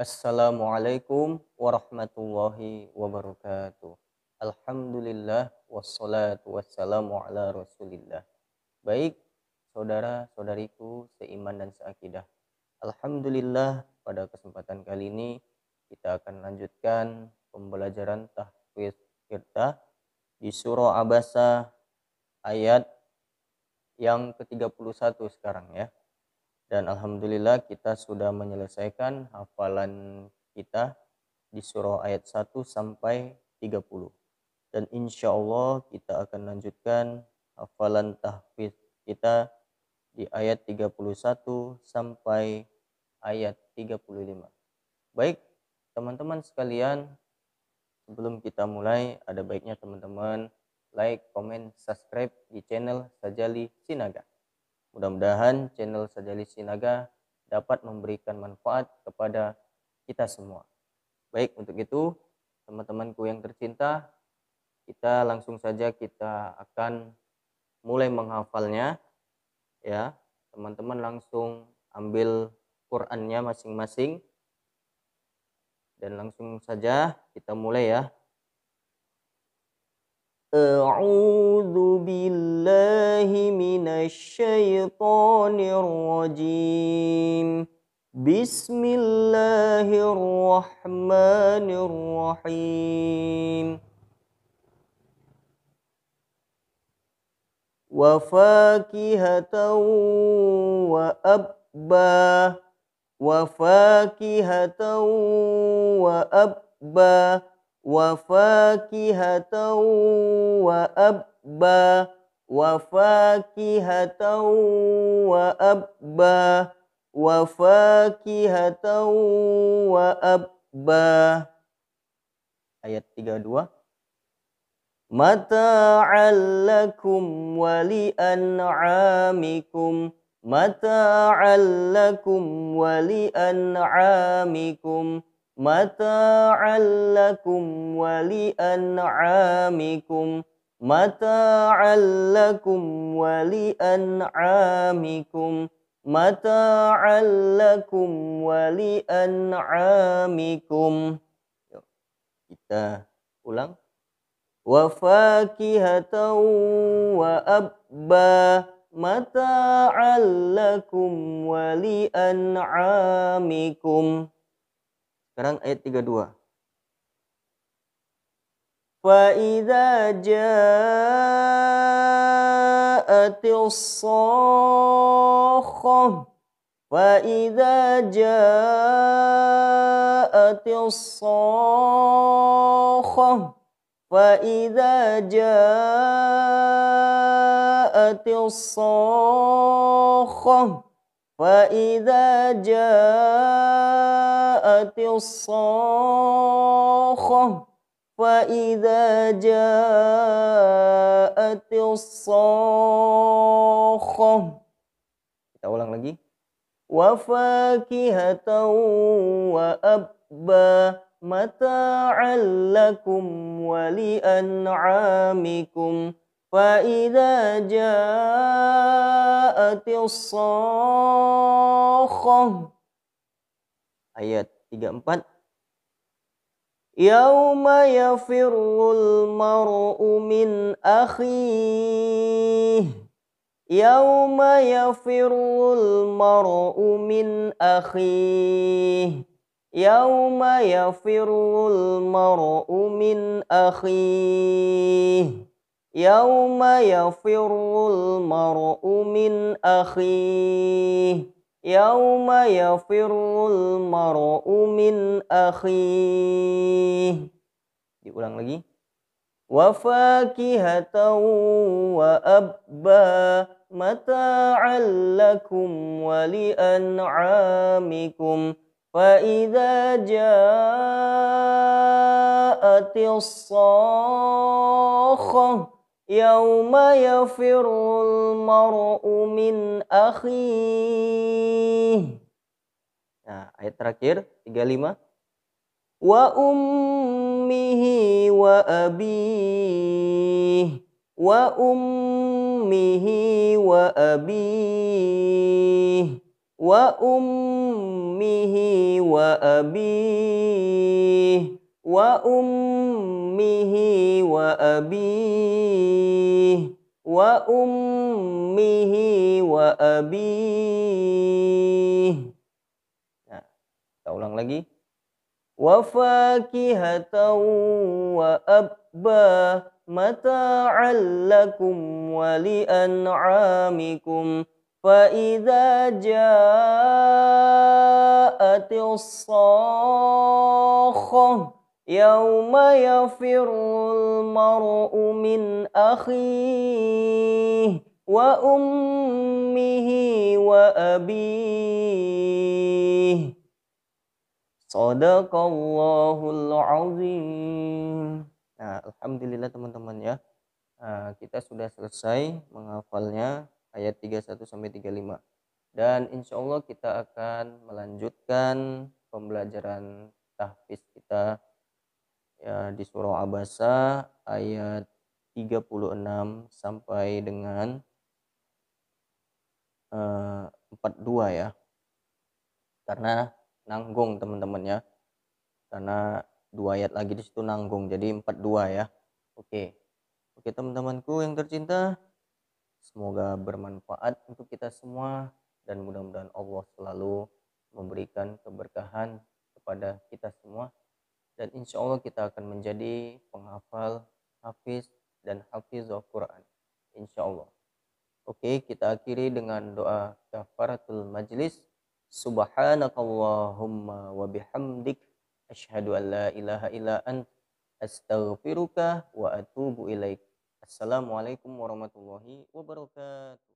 Assalamualaikum warahmatullahi wabarakatuh. Alhamdulillah wassalatu wassalamu ala rasulillah. Baik, saudara-saudariku seiman dan seakidah. Alhamdulillah pada kesempatan kali ini kita akan lanjutkan pembelajaran tahfiz kita di surah Abasa ayat yang ke-31 sekarang ya. Dan Alhamdulillah kita sudah menyelesaikan hafalan kita di surah ayat 1 sampai 30. Dan insya Allah kita akan lanjutkan hafalan tahfiz kita di ayat 31 sampai ayat 35. Baik, teman-teman sekalian, sebelum kita mulai, ada baiknya teman-teman like, comment, subscribe di channel Sajali Sinaga. Mudah-mudahan channel Sajali Sinaga dapat memberikan manfaat kepada kita semua. Baik, untuk itu teman-temanku yang tercinta, kita langsung saja kita akan mulai menghafalnya ya. Teman-teman langsung ambil Qur'annya masing-masing dan langsung saja kita mulai ya. أعوذ بالله من الشيطان الرجيم بسم الله الرحمن الرحيم وفاكهة وأبا وفاكهة وأبا وفاكهة وأبا وفاكهة وأبا وفاكهة وأبا آية 32 متاعا لكم ولأنعامكم متاعا لكم ولأنعامكم متاعا لكم ولأنعامكم متاعا لكم ولأنعامكم متاعا لكم ولأنعامكم kita ulang وفاكهة وأبا متاعا لكم ولأنعامكم Sekarang ayat 32. فَإِذَا جَاءَتِ الصَّاخَّةُ فَإِذَا جَاءَتِ الصَّاخَّةُ فَإِذَا جَاءَتِ الصَّاخَّةُ فإذا جاءت الصاخة فإذا جاءت الصاخة kita ulang lagi وفاكهة وأبا متاعا لكم ولأنعامكم فإذا جاءت الصاخة ayat 34 Yauma yafirrul mar'u min akhih Yauma yafirrul mar'u min akhih Yauma yafirrul mar'u min akhih يوم يفر المرء من أخيه يوم يفر المرء من أخيه diulang lagi وفاكهة وأبا متاعا لكم ولأنعامكم فإذا جاءت الصاخة يوم يفر المرء من أخيه Nah, ayat terakhir 35 wa ummihi wa abih wa ummihi wa abih wa ummihi wa abih وأمه وأبيه وأمه وأبيه Nah, kita ulang وَفَاكِهَةً وَأَبَّا مَتَاعًا لَكُمْ وَلِأَنْعَامِكُمْ فإذا جاءت الصاخة يوم يفر المرء من أخيه وأمه وأبيه صدق الله العظيم Nah, Alhamdulillah teman-teman ya nah, Kita sudah selesai menghafalnya ayat 31 sampai 35 Dan insya Allah kita akan melanjutkan pembelajaran tahfiz kita ya, di surah Abasa ayat 36 sampai dengan eh, uh, 42 ya. Karena nanggung teman-teman ya. Karena dua ayat lagi di situ nanggung jadi 42 ya. Oke. Oke teman-temanku yang tercinta, semoga bermanfaat untuk kita semua dan mudah-mudahan Allah selalu memberikan keberkahan kepada kita semua dan insya Allah kita akan menjadi penghafal, hafiz, dan hafiz Al-Quran. Insya Allah. Oke, kita akhiri dengan doa kafaratul majlis. Subhanakallahumma wa bihamdik. Ashadu an la ilaha illa ant. Astaghfiruka wa atubu ilaik. Assalamualaikum warahmatullahi wabarakatuh.